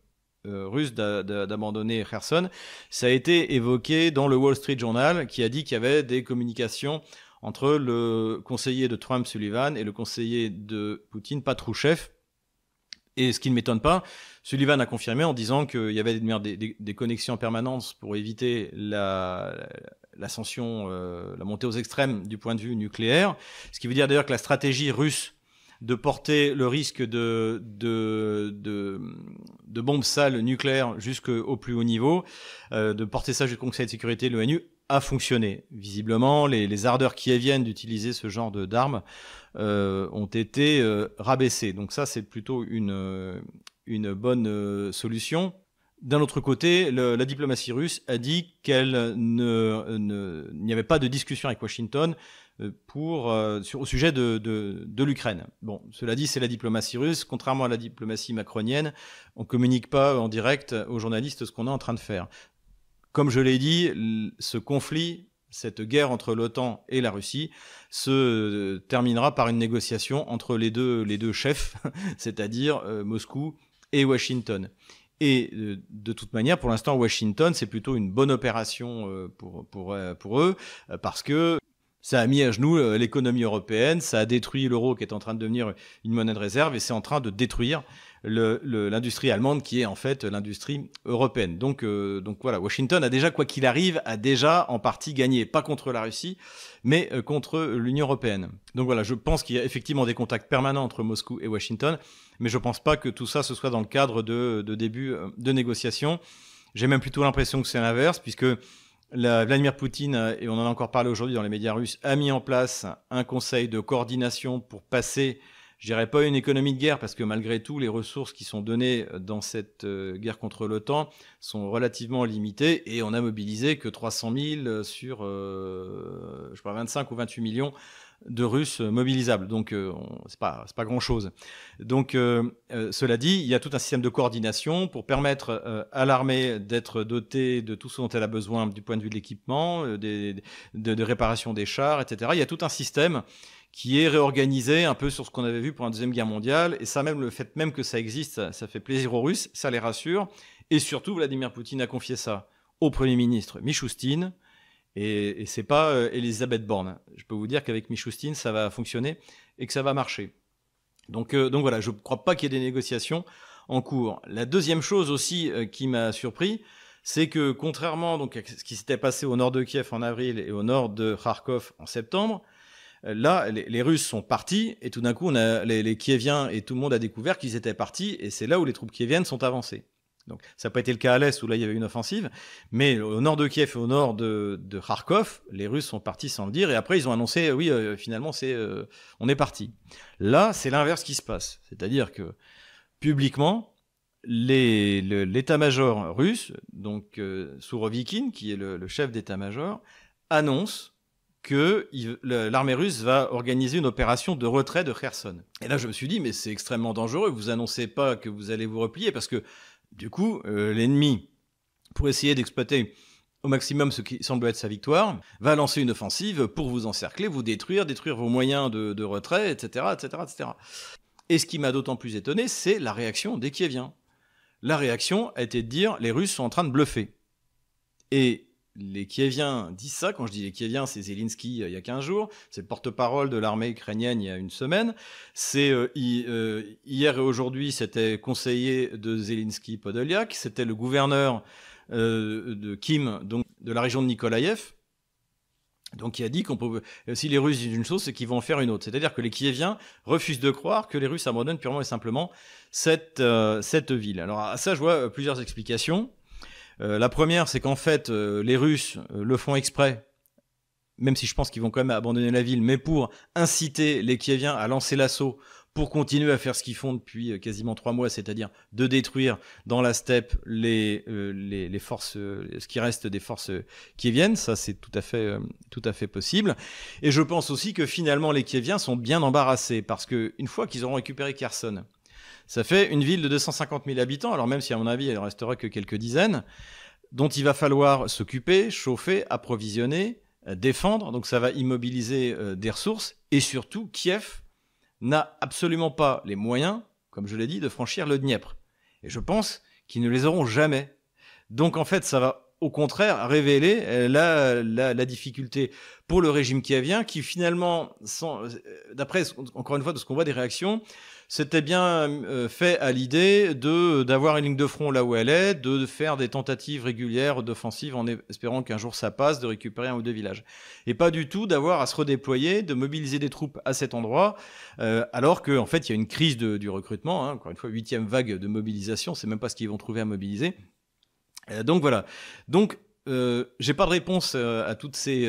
euh, russe d'abandonner Kherson, ça a été évoqué dans le Wall Street Journal qui a dit qu'il y avait des communications entre le conseiller de Trump Sullivan et le conseiller de Poutine Patrouchev. Et ce qui ne m'étonne pas, Sullivan a confirmé en disant qu'il y avait des, connexions en permanence pour éviter l'ascension, euh, la montée aux extrêmes du point de vue nucléaire. Ce qui veut dire d'ailleurs que la stratégie russe de porter le risque de, de, bombes sales nucléaires jusqu'au plus haut niveau, euh, de porter ça jusqu'au Conseil de sécurité de l'ONU, a fonctionné. Visiblement, les, ardeurs qui viennent d'utiliser ce genre d'armes euh, ont été euh, rabaissées. Donc ça, c'est plutôt une, une bonne solution. D'un autre côté, la diplomatie russe a dit qu'elle n'y ne, n'y avait pas de discussion avec Washington euh, pour, euh, au sujet de, l'Ukraine. Bon, cela dit, c'est la diplomatie russe. Contrairement à la diplomatie macronienne, on ne communique pas en direct aux journalistes ce qu'on est en train de faire. Comme je l'ai dit, ce conflit, cette guerre entre l'OTAN et la Russie, se euh, terminera par une négociation entre les deux, chefs, c'est-à-dire Moscou et Washington. Et de toute manière, pour l'instant, Washington, c'est plutôt une bonne opération pour, pour eux, parce que ça a mis à genoux euh, l'économie européenne, ça a détruit l'euro qui est en train de devenir une monnaie de réserve et c'est en train de détruire l'industrie allemande qui est en fait l'industrie européenne. Donc, euh, donc voilà, Washington a déjà, quoi qu'il arrive, a déjà en partie gagné, pas contre la Russie, mais euh, contre l'Union européenne. Donc voilà, je pense qu'il y a effectivement des contacts permanents entre Moscou et Washington, mais je ne pense pas que tout ça ce soit dans le cadre de, de début de négociations. J'ai même plutôt l'impression que c'est l'inverse, puisque Vladimir Poutine, euh, et on en a encore parlé aujourd'hui dans les médias russes, a mis en place un conseil de coordination pour passer, je dirais pas une économie de guerre, parce que malgré tout, les ressources qui sont données dans cette euh, guerre contre l'OTAN sont relativement limitées, et on a mobilisé que 300 000 sur, euh, je crois, 25 ou 28 millions de Russes mobilisables. Donc, euh, c'est pas, grand-chose. Donc, euh, euh, cela dit, il y a tout un système de coordination pour permettre à l'armée d'être dotée de tout ce dont elle a besoin du point de vue de l'équipement, de, réparation des chars, etc. Il y a tout un système qui est réorganisé un peu sur ce qu'on avait vu pour la Deuxième Guerre mondiale. Et ça, même le fait même que ça existe, ça fait plaisir aux Russes, ça les rassure. Et surtout, Vladimir Poutine a confié ça au Premier ministre Michoustine, et, ce c'est pas euh, Elisabeth Borne. Je peux vous dire qu'avec Michoustine, ça va fonctionner et que ça va marcher. Donc, euh, voilà, je ne crois pas qu'il y ait des négociations en cours. La deuxième chose aussi euh, qui m'a surpris, c'est que contrairement à ce qui s'était passé au nord de Kiev en avril et au nord de Kharkov en septembre, là, les, Russes sont partis et tout d'un coup, on a, les, les Kieviens et tout le monde a découvert qu'ils étaient partis et c'est là où les troupes kieviennes sont avancées. Donc ça n'a pas été le cas à l'Est où là il y avait une offensive, mais au nord de Kiev et au nord de, Kharkov, les Russes sont partis sans le dire et après ils ont annoncé oui euh, finalement c'est euh, on est parti. Là c'est l'inverse qui se passe, c'est-à-dire que publiquement l'état-major russe, donc euh, Sourovikin qui est le, le chef d'état-major, annonce que l'armée russe va organiser une opération de retrait de Kherson. Et là, je me suis dit, mais c'est extrêmement dangereux. Vous annoncez pas que vous allez vous replier parce que du coup, euh, l'ennemi, pour essayer d'exploiter au maximum ce qui semble être sa victoire, va lancer une offensive pour vous encercler, vous détruire, détruire vos moyens de, retrait, etc., etc., Et ce qui m'a d'autant plus étonné, c'est la réaction des vient. La réaction a été de dire les Russes sont en train de bluffer. Et les Kieviens disent ça. Quand je dis les Kieviens, c'est Zelensky euh, il y a 15 jours, c'est le porte-parole de l'armée ukrainienne il y a une semaine. C'est euh, euh, hier et aujourd'hui, c'était conseiller de Zelensky Podoliak, c'était le gouverneur de Kim, donc de la région de Nikolaïev. Donc il a dit qu'on peut, si les Russes disent une chose, c'est qu'ils vont en faire une autre. C'est-à-dire que les Kieviens refusent de croire que les Russes abandonnent purement et simplement cette, cette ville. Alors à ça, je vois plusieurs explications. Euh, la première, c'est qu'en fait, euh, les Russes euh, le font exprès, même si je pense qu'ils vont quand même abandonner la ville, mais pour inciter les Kieviens à lancer l'assaut pour continuer à faire ce qu'ils font depuis quasiment trois mois, c'est-à-dire de détruire dans la steppe les, forces, ce qui reste des forces kieviennes. Ça, c'est tout à fait, tout à fait possible. Et je pense aussi que finalement, les Kieviens sont bien embarrassés parce qu'une fois qu'ils auront récupéré Kherson, ça fait une ville de 250 000 habitants, alors même si à mon avis il ne restera que quelques dizaines, dont il va falloir s'occuper, chauffer, approvisionner, euh, défendre. Donc ça va immobiliser euh, des ressources. Et surtout, Kiev n'a absolument pas les moyens, comme je l'ai dit, de franchir le Dniepr. Et je pense qu'ils ne les auront jamais. Donc en fait, ça va au contraire révéler euh, la, la difficulté pour le régime kievien qui finalement, d'après encore une fois de ce qu'on voit des réactions, c'était bien euh, fait à l'idée d'avoir une ligne de front là où elle est, de faire des tentatives régulières d'offensive en espérant qu'un jour ça passe, de récupérer un ou deux villages. Et pas du tout d'avoir à se redéployer, de mobiliser des troupes à cet endroit, euh, alors qu'en fait il y a une crise du recrutement, hein, encore une fois, huitième vague de mobilisation, c'est même pas ce qu'ils vont trouver à mobiliser. Euh, donc voilà. Donc j'ai pas de réponse à toutes ces,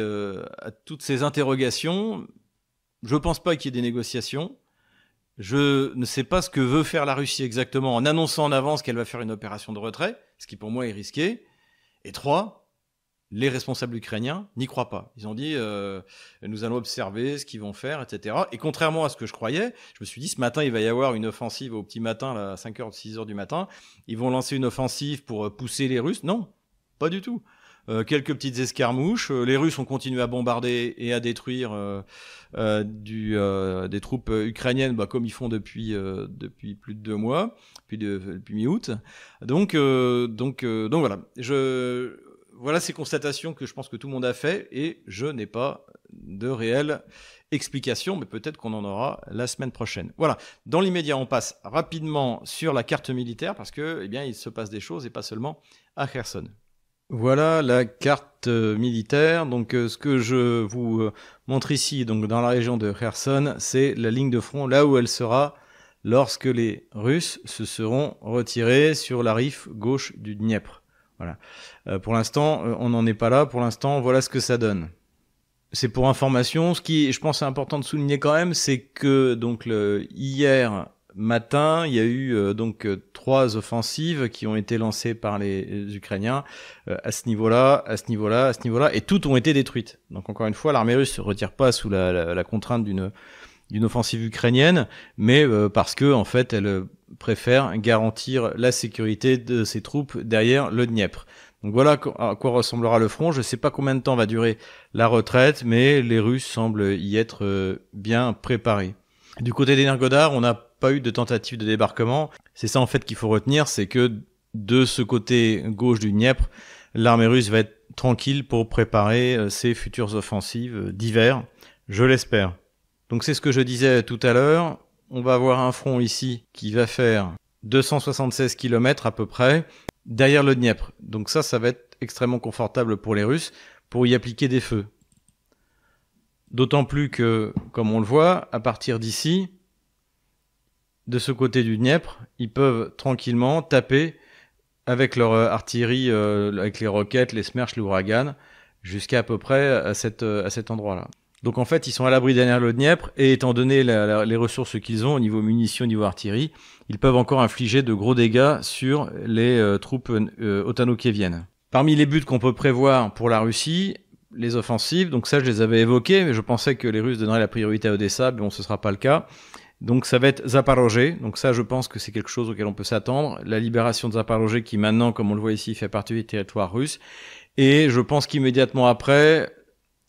à toutes ces interrogations. Je pense pas qu'il y ait des négociations. Je ne sais pas ce que veut faire la Russie exactement en annonçant en avance qu'elle va faire une opération de retrait, ce qui pour moi est risqué. Et trois, les responsables ukrainiens n'y croient pas. Ils ont dit euh, nous allons observer ce qu'ils vont faire, etc. Et contrairement à ce que je croyais, je me suis dit ce matin il va y avoir une offensive au petit matin, à 5h ou 6h du matin. Ils vont lancer une offensive pour euh, pousser les Russes. Non, pas du tout. Euh, quelques petites escarmouches. Euh, les Russes ont continué à bombarder et à détruire euh, des troupes ukrainiennes, bah, comme ils font depuis, depuis plus de deux mois, depuis, mi-août. Donc, donc, voilà. voilà ces constatations que je pense que tout le monde a fait et je n'ai pas de réelle explication, mais peut-être qu'on en aura la semaine prochaine. Voilà. Dans l'immédiat, on passe rapidement sur la carte militaire parce que, eh bien, il se passe des choses et pas seulement à Kherson. Voilà la carte euh, militaire. Donc euh, ce que je vous euh, montre ici, donc dans la région de Kherson, c'est la ligne de front, là où elle sera lorsque les Russes se seront retirés sur la rive gauche du Dniepr. Voilà. pour l'instant, on n'en est pas là. Pour l'instant, voilà ce que ça donne. C'est pour information. Ce qui, je pense, est important de souligner quand même, c'est que donc le, hier, matin, il y a eu euh, donc euh, trois offensives qui ont été lancées par les, Ukrainiens euh, à ce niveau-là, à ce niveau-là, à ce niveau-là, et toutes ont été détruites. Donc encore une fois, l'armée russe se retire pas sous la, la, contrainte d'une d'une offensive ukrainienne, mais parce que en fait, elle préfère garantir la sécurité de ses troupes derrière le Dniepr. Donc voilà à quoi ressemblera le front. Je ne sais pas combien de temps va durer la retraite, mais les Russes semblent y être bien préparés. Du côté des on a pas eu de tentative de débarquement. C'est ça en fait qu'il faut retenir, c'est que de ce côté gauche du Dniepr, l'armée russe va être tranquille pour préparer euh, ses futures offensives d'hiver, je l'espère. Donc c'est ce que je disais tout à l'heure, on va avoir un front ici qui va faire 276 km à peu près derrière le Dniepr. Donc ça, ça va être extrêmement confortable pour les Russes pour y appliquer des feux. D'autant plus que, comme on le voit, à partir d'ici, de ce côté du Dniepr, ils peuvent tranquillement taper avec leur euh, artillerie, euh, avec les roquettes, les smerches, l'ouragan, jusqu'à à peu près euh, à, cet endroit-là. Donc en fait, ils sont à l'abri derrière le Dniepr, et étant donné les ressources qu'ils ont au niveau munitions, au niveau artillerie, ils peuvent encore infliger de gros dégâts sur les troupes otano-kéviennes. Parmi les buts qu'on peut prévoir pour la Russie, les offensives, donc ça je les avais évoquées, mais je pensais que les Russes donneraient la priorité à Odessa, mais bon ce ne sera pas le cas. Donc ça va être Zaporogé. Donc ça, je pense que c'est quelque chose auquel on peut s'attendre. La libération de Zaporogé, qui maintenant, comme on le voit ici, fait partie du territoire russe. Et je pense qu'immédiatement après,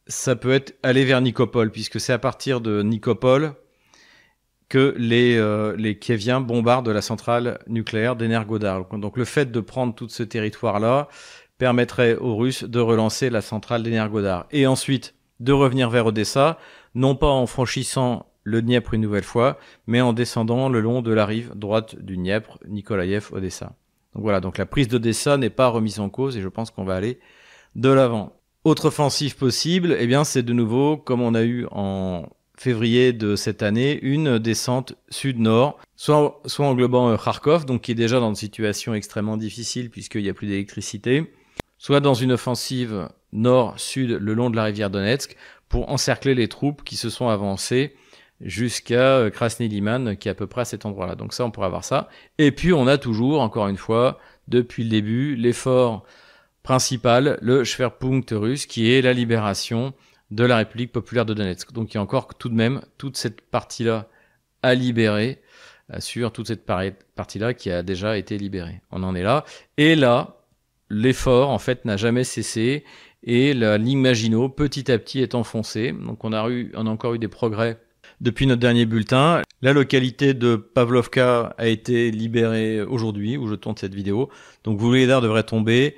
ça peut être aller vers Nikopol, puisque c'est à partir de Nikopol que les, euh, les Kieviens bombardent la centrale nucléaire d'Energodar. Donc le fait de prendre tout ce territoire-là permettrait aux Russes de relancer la centrale d'Energodar. Et ensuite, de revenir vers Odessa, non pas en franchissant le Dniepr une nouvelle fois, mais en descendant le long de la rive droite du Dniepr, Nikolaïev, Odessa. Donc voilà, donc la prise d'Odessa n'est pas remise en cause et je pense qu'on va aller de l'avant. Autre offensive possible, eh bien c'est de nouveau, comme on a eu en février de cette année, une descente sud-nord, soit, englobant euh, Kharkov, donc qui est déjà dans une situation extrêmement difficile puisqu'il n'y a plus d'électricité, soit dans une offensive nord-sud le long de la rivière Donetsk pour encercler les troupes qui se sont avancées jusqu'à euh, Krasny-Liman, qui est à peu près à cet endroit-là. Donc ça, on pourrait avoir ça. Et puis, on a toujours, encore une fois, depuis le début, l'effort principal, le Schwerpunkt russe, qui est la libération de la République populaire de Donetsk. Donc il y a encore tout de même toute cette partie-là à libérer, euh, sur toute cette partie-là qui a déjà été libérée. On en est là. Et là, l'effort, en fait, n'a jamais cessé, et la ligne Maginot, petit à petit, est enfoncée. Donc on a, eu, on a encore eu des progrès depuis notre dernier bulletin, la localité de Pavlovka a été libérée aujourd'hui, où je tourne cette vidéo. Donc Vuhledar devrait tomber.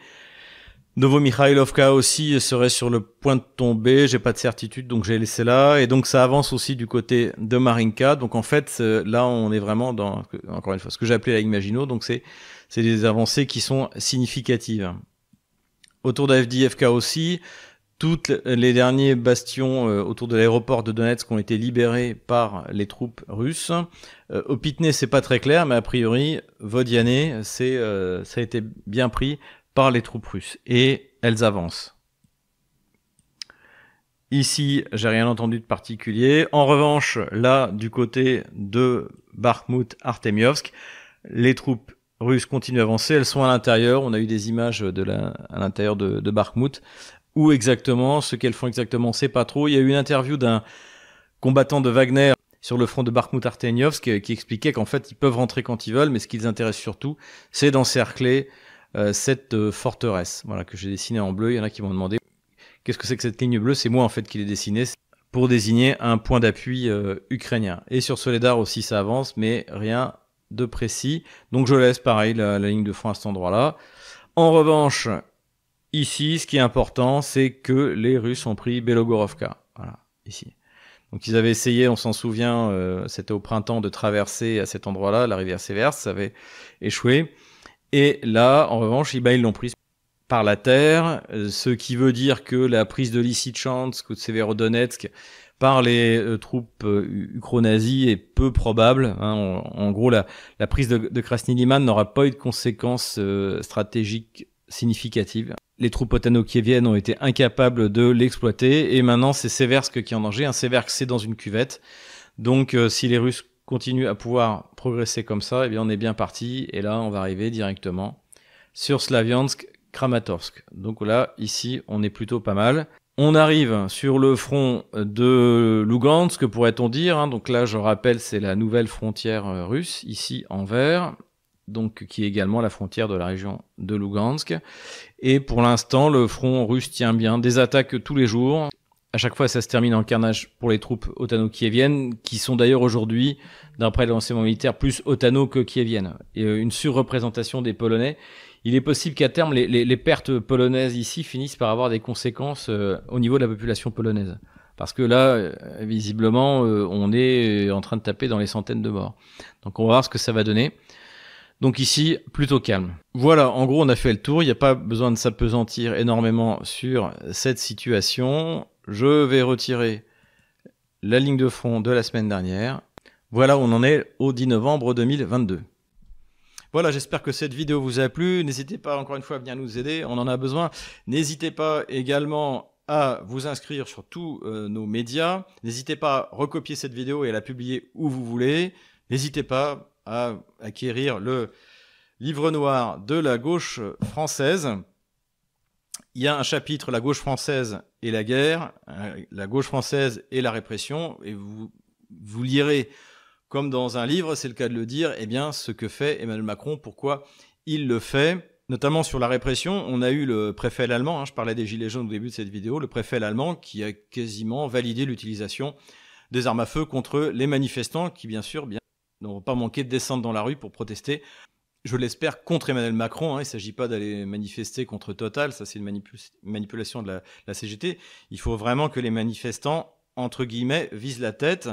Novo-Mikhailovka aussi serait sur le point de tomber, j'ai pas de certitude, donc j'ai laissé là. Et donc ça avance aussi du côté de Marinka. Donc en fait, euh, là on est vraiment dans, encore une fois, ce que j'appelais appelé la Imagino, donc c'est c'est des avancées qui sont significatives. Autour d'AFDFK aussi, toutes les derniers bastions euh, autour de l'aéroport de Donetsk ont été libérés par les troupes russes. Euh, au Pitney, c'est pas très clair, mais a priori, Vodiane, c'est, euh, ça a été bien pris par les troupes russes. Et elles avancent. Ici, j'ai rien entendu de particulier. En revanche, là, du côté de Bakhmut, Artemiovsk, les troupes russes continuent à avancer. Elles sont à l'intérieur. On a eu des images de à l'intérieur de, de Bakhmut. Où exactement, ce qu'elles font exactement, c'est pas trop. Il y a eu une interview d'un combattant de Wagner sur le front de Bakhmut Artenyovsk qui, euh, qui expliquait qu'en fait ils peuvent rentrer quand ils veulent, mais ce qui les intéresse surtout, c'est d'encercler euh, cette euh, forteresse. Voilà que j'ai dessinée en bleu. Il y en a qui m'ont demandé qu'est-ce que c'est que cette ligne bleue. C'est moi en fait qui l'ai dessinée pour désigner un point d'appui ukrainien. Et sur Soledar aussi ça avance, mais rien de précis. Donc je laisse pareil la, la ligne de front à cet endroit-là. En revanche, Ici, ce qui est important, c'est que les Russes ont pris Belogorovka. Voilà, ici. Donc ils avaient essayé, on s'en souvient, euh, c'était au printemps, de traverser à cet endroit-là, la rivière Severse, ça avait échoué. Et là, en revanche, ils bah, l'ont prise par la terre, euh, ce qui veut dire que la prise de Lysychansk ou de Severodonetsk par les euh, troupes euh, ukro est peu probable. Hein. en gros, la, la prise de, de n'aura pas eu de conséquences stratégiques significative. Les troupes otano-kieviennes ont été incapables de l'exploiter et maintenant c'est Seversk qui est en danger. Un Seversk, c'est dans une cuvette. Donc euh, si les Russes continuent à pouvoir progresser comme ça, eh bien on est bien parti et là on va arriver directement sur Slaviansk, Kramatorsk. Donc là, ici, on est plutôt pas mal. On arrive sur le front de Lugansk, pourrait-on dire. Hein. Donc là, je rappelle, c'est la nouvelle frontière euh, russe, ici en vert donc qui est également la frontière de la région de Lugansk. Et pour l'instant, le front russe tient bien, des attaques tous les jours. À chaque fois, ça se termine en carnage pour les troupes otano-kieviennes, qui sont d'ailleurs aujourd'hui, d'après le lancement militaire, plus otano que kieviennes. Et euh, une surreprésentation des Polonais. Il est possible qu'à terme, les, pertes polonaises ici finissent par avoir des conséquences euh, au niveau de la population polonaise. Parce que là, euh, visiblement, on est en train de taper dans les centaines de morts. Donc on va voir ce que ça va donner. Donc ici, plutôt calme. Voilà, en gros, on a fait le tour. Il n'y a pas besoin de s'apesantir énormément sur cette situation. Je vais retirer la ligne de front de la semaine dernière. Voilà, on en est au 10 novembre 2022. Voilà, j'espère que cette vidéo vous a plu. N'hésitez pas encore une fois à venir nous aider, on en a besoin. N'hésitez pas également à vous inscrire sur tous euh, nos médias. N'hésitez pas à recopier cette vidéo et à la publier où vous voulez. N'hésitez pas à acquérir le livre noir de la gauche française. Il y a un chapitre La gauche française et la guerre, euh, la gauche française et la répression, et vous, vous lirez, comme dans un livre, c'est le cas de le dire, eh bien, ce que fait Emmanuel Macron, pourquoi il le fait, notamment sur la répression. On a eu le préfet allemand, hein, je parlais des Gilets jaunes au début de cette vidéo, le préfet allemand qui a quasiment validé l'utilisation des armes à feu contre les manifestants qui, bien sûr, bien n'ont pas manqué de descendre dans la rue pour protester. Je l'espère contre Emmanuel Macron. Hein. Il ne s'agit pas d'aller manifester contre Total. Ça, c'est une manipulation de la, CGT. Il faut vraiment que les manifestants, entre guillemets, visent la tête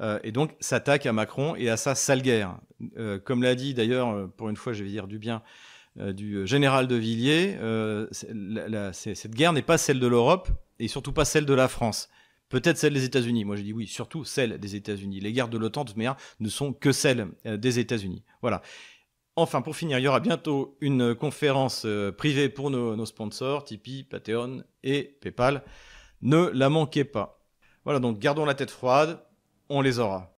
euh, et donc s'attaquent à Macron et à sa sale guerre. Euh, comme l'a dit d'ailleurs, euh, pour une fois, je vais dire du bien, du général de Villiers, cette guerre n'est pas celle de l'Europe et surtout pas celle de la France. Peut-être celle des États-Unis. Moi, j'ai dit oui, surtout celle des États-Unis. Les guerres de l'OTAN, de ne sont que celles euh, des États-Unis. Voilà. Enfin, pour finir, il y aura bientôt une conférence euh, privée pour nos, nos sponsors, Tipeee, Patreon et PayPal. Ne la manquez pas. Voilà, donc gardons la tête froide, on les aura.